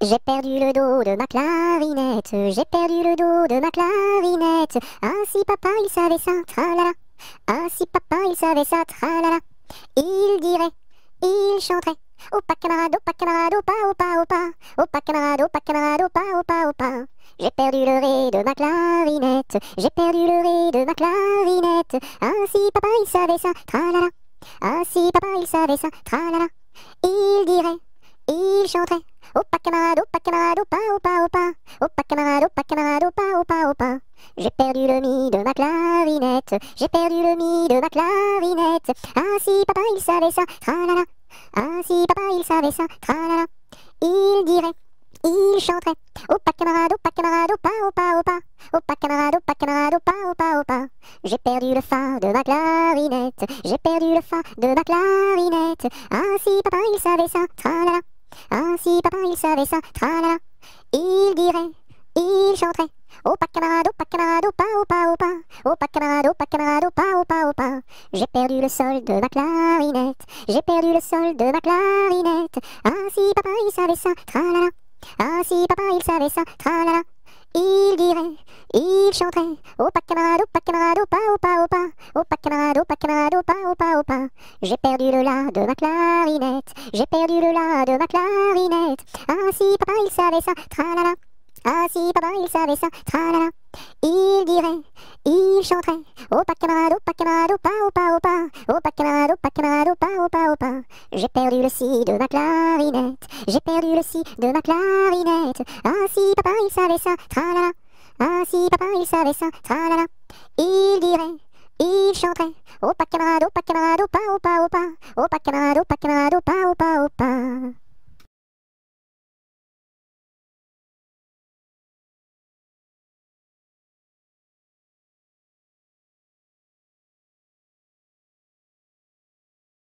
J'ai perdu le dos de ma clarinette, j'ai perdu le dos de ma clarinette. Ainsi papa il savait ça, tralala. la. Ainsi papa il savait ça, tralala. Il dirait, il chanterait. Oh pas camarade, oh pas camarade, opa pas, oh pas, oh pas. Oh pas camarade, opa pas camarade, pas, oh pas, pas. J'ai perdu le ré de ma clarinette, j'ai perdu le ré de ma clarinette. Ainsi papa il savait ça, tralala. la. Ainsi, papa il savait ça, tralala. Il dirait, il chanterait. Opa camarade, opa camarade, opa, opa, opa. Opa camarade, opa camarade, opa, opa, opa. J'ai perdu le mi de ma clarinette. J'ai perdu le mi de ma clarinette. Ainsi ah, papa il savait ça, tralala. Ainsi ah, papa il savait ça, tralala. Il dirait, il chanterait. Opa camarade, opa camarade, opa, opa, opa. Opa camarade, opa camarade, opa, opa, opa. J'ai perdu le fa de ma clarinette. J'ai perdu le fa de ma clarinette. Ainsi ah, papa il savait ça, tralala. Ainsi papa il savait ça, tralala, il dirait, il chanterait. pas camarade, pas camarade, au pas au pas camarade, pas camarade, pas au pas J'ai perdu le sol de ma clarinette, j'ai perdu le sol de ma clarinette. Ainsi papa il savait ça, tralala. Ah si papa il savait ça, tralala. Il dirait, il chantait au camarade, au camarade, au pas, oh pas camarade, pas, au pas, au pas. J'ai perdu le la de ma clarinette J'ai perdu le la de ma clarinette Ah si papa il savait ça, tralala Ah si papa il savait ça, tralala il dirait, il chanterait Opa camarade, pas camarade, au pas. Oh pas camarade, pas, camarade, pas, au pas. J'ai perdu le si de ma clarinette J'ai perdu le si de ma clarinette Ah si papa il savait ça, tralala ah si papa il savait ça, tralala, il dirait, il chanterait, pas camarade, pas camarade, opa, opa, Oh pas camarade, pas camarade, pas